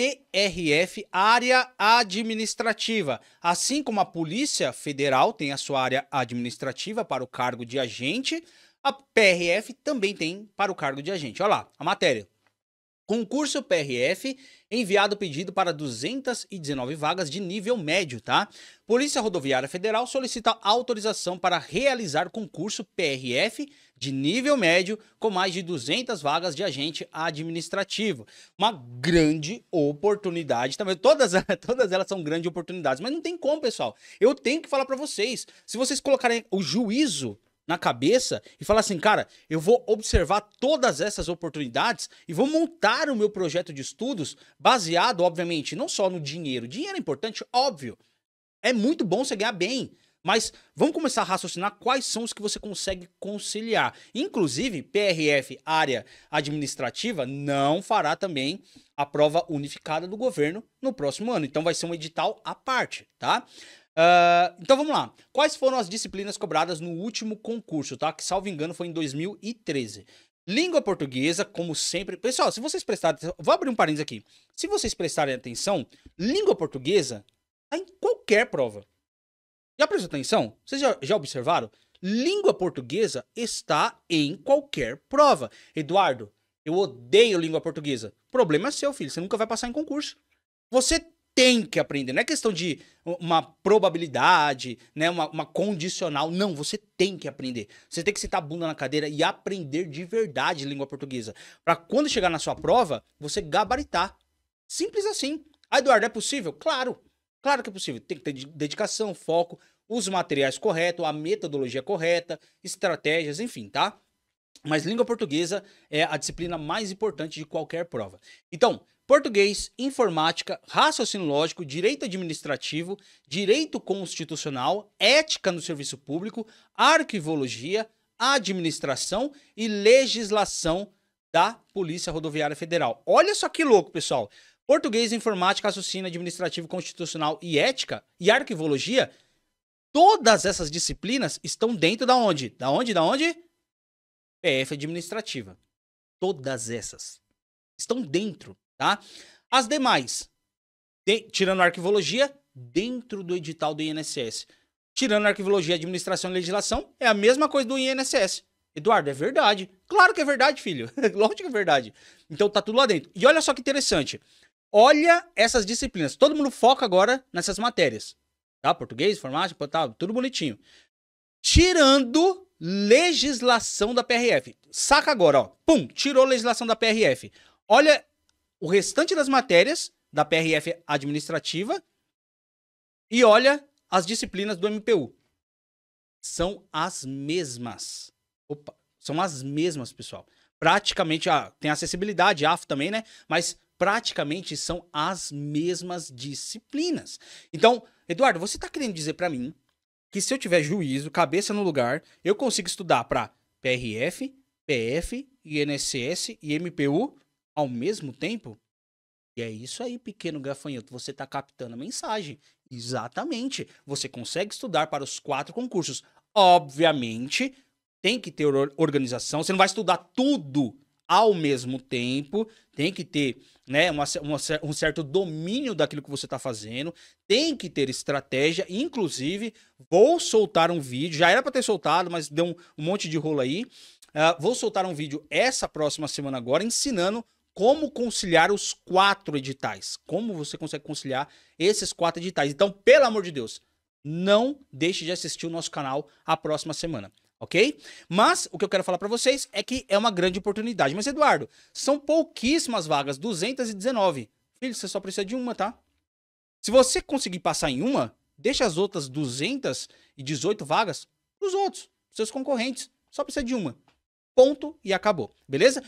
PRF Área Administrativa. Assim como a Polícia Federal tem a sua área administrativa para o cargo de agente, a PRF também tem para o cargo de agente. Olha lá, a matéria. Concurso PRF, enviado pedido para 219 vagas de nível médio, tá? Polícia Rodoviária Federal solicita autorização para realizar concurso PRF de nível médio com mais de 200 vagas de agente administrativo. Uma grande oportunidade também. Todas, todas elas são grandes oportunidades, mas não tem como, pessoal. Eu tenho que falar para vocês. Se vocês colocarem o juízo na cabeça e falar assim, cara, eu vou observar todas essas oportunidades e vou montar o meu projeto de estudos baseado, obviamente, não só no dinheiro. Dinheiro é importante, óbvio. É muito bom você ganhar bem. Mas vamos começar a raciocinar quais são os que você consegue conciliar. Inclusive, PRF, área administrativa, não fará também a prova unificada do governo no próximo ano. Então vai ser um edital à parte, tá? Uh, então vamos lá. Quais foram as disciplinas cobradas no último concurso, tá? Que, salvo engano, foi em 2013. Língua portuguesa, como sempre. Pessoal, se vocês prestarem atenção. Vou abrir um parênteses aqui. Se vocês prestarem atenção, língua portuguesa tá em qualquer prova. Já prestou atenção? Vocês já, já observaram? Língua portuguesa está em qualquer prova. Eduardo, eu odeio língua portuguesa. Problema é seu, filho. Você nunca vai passar em concurso. Você tem que aprender. Não é questão de uma probabilidade, né? Uma, uma, condicional. Não, você tem que aprender. Você tem que sentar a bunda na cadeira e aprender de verdade língua portuguesa. para quando chegar na sua prova, você gabaritar. Simples assim. Ah, Eduardo, é possível? Claro. Claro que é possível. Tem que ter dedicação, foco, os materiais corretos, a metodologia correta, estratégias, enfim, tá? Mas língua portuguesa é a disciplina mais importante de qualquer prova. Então, português, informática, raciocínio lógico, direito administrativo, direito constitucional, ética no serviço público, arquivologia, administração e legislação da Polícia Rodoviária Federal. Olha só que louco, pessoal. Português, informática, raciocínio administrativo, constitucional e ética e arquivologia, todas essas disciplinas estão dentro da onde? Da onde? Da onde? PF administrativa. Todas essas estão dentro, tá? As demais, de, tirando a arquivologia, dentro do edital do INSS. Tirando a arquivologia, administração e legislação, é a mesma coisa do INSS. Eduardo, é verdade. Claro que é verdade, filho. Lógico que é verdade. Então tá tudo lá dentro. E olha só que interessante. Olha essas disciplinas. Todo mundo foca agora nessas matérias. Tá? Português, informática, tá, tudo bonitinho. Tirando legislação da PRF. Saca agora, ó. Pum, tirou a legislação da PRF. Olha o restante das matérias da PRF administrativa e olha as disciplinas do MPU. São as mesmas. Opa, são as mesmas, pessoal. Praticamente, ah, tem acessibilidade, AF também, né? Mas praticamente são as mesmas disciplinas. Então, Eduardo, você está querendo dizer para mim que se eu tiver juízo, cabeça no lugar, eu consigo estudar para PRF, PF, INSS e MPU ao mesmo tempo? E é isso aí, pequeno gafanhoto, você está captando a mensagem. Exatamente. Você consegue estudar para os quatro concursos. Obviamente, tem que ter organização. Você não vai estudar tudo ao mesmo tempo, tem que ter né, uma, uma, um certo domínio daquilo que você está fazendo, tem que ter estratégia. Inclusive, vou soltar um vídeo, já era para ter soltado, mas deu um, um monte de rolo aí. Uh, vou soltar um vídeo essa próxima semana agora ensinando como conciliar os quatro editais. Como você consegue conciliar esses quatro editais. Então, pelo amor de Deus, não deixe de assistir o nosso canal a próxima semana ok? Mas o que eu quero falar para vocês é que é uma grande oportunidade. Mas, Eduardo, são pouquíssimas vagas, 219. Filho, você só precisa de uma, tá? Se você conseguir passar em uma, deixa as outras 218 vagas pros outros, seus concorrentes. Só precisa de uma. Ponto e acabou, beleza?